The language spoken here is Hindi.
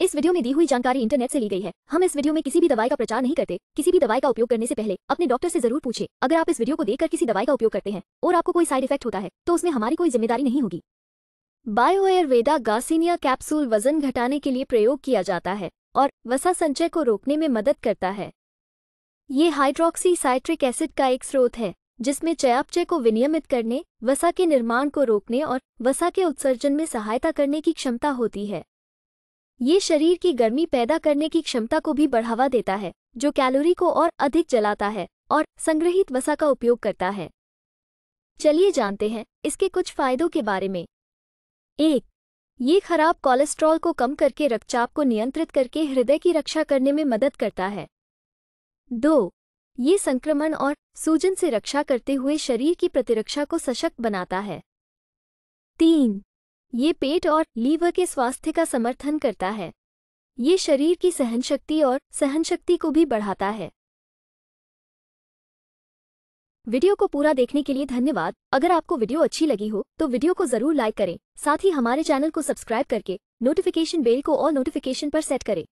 इस वीडियो में दी हुई जानकारी इंटरनेट से ली गई है हम इस वीडियो में किसी भी दवाई का प्रचार नहीं करते किसी भी दवाई का उपयोग करने से पहले अपने डॉक्टर से जरूर पूछे अगर आप इस वीडियो को देखकर किसी दवाई का उपयोग करते हैं और आपको कोई साइड इफेक्ट होता है तो उसमें हमारी कोई जिम्मेदारी नहीं होगी बायो एयरवेदा गासीनिया कैप्सूल वजन घटाने के लिए प्रयोग किया जाता है और वसा संचय को रोकने में मदद करता है ये हाइड्रोक्सी साइट्रिक एसिड का एक स्रोत है जिसमें चयापचय को विनियमित करने वसा के निर्माण को रोकने और वसा के उत्सर्जन में सहायता करने की क्षमता होती है ये शरीर की गर्मी पैदा करने की क्षमता को भी बढ़ावा देता है जो कैलोरी को और अधिक जलाता है और संग्रहित वसा का उपयोग करता है चलिए जानते हैं इसके कुछ फायदों के बारे में एक ये खराब कोलेस्ट्रॉल को कम करके रक्तचाप को नियंत्रित करके हृदय की रक्षा करने में मदद करता है दो ये संक्रमण और सूजन से रक्षा करते हुए शरीर की प्रतिरक्षा को सशक्त बनाता है तीन ये पेट और लीवर के स्वास्थ्य का समर्थन करता है ये शरीर की सहनशक्ति और सहनशक्ति को भी बढ़ाता है वीडियो को पूरा देखने के लिए धन्यवाद अगर आपको वीडियो अच्छी लगी हो तो वीडियो को जरूर लाइक करें साथ ही हमारे चैनल को सब्सक्राइब करके नोटिफिकेशन बेल को और नोटिफिकेशन पर सेट करें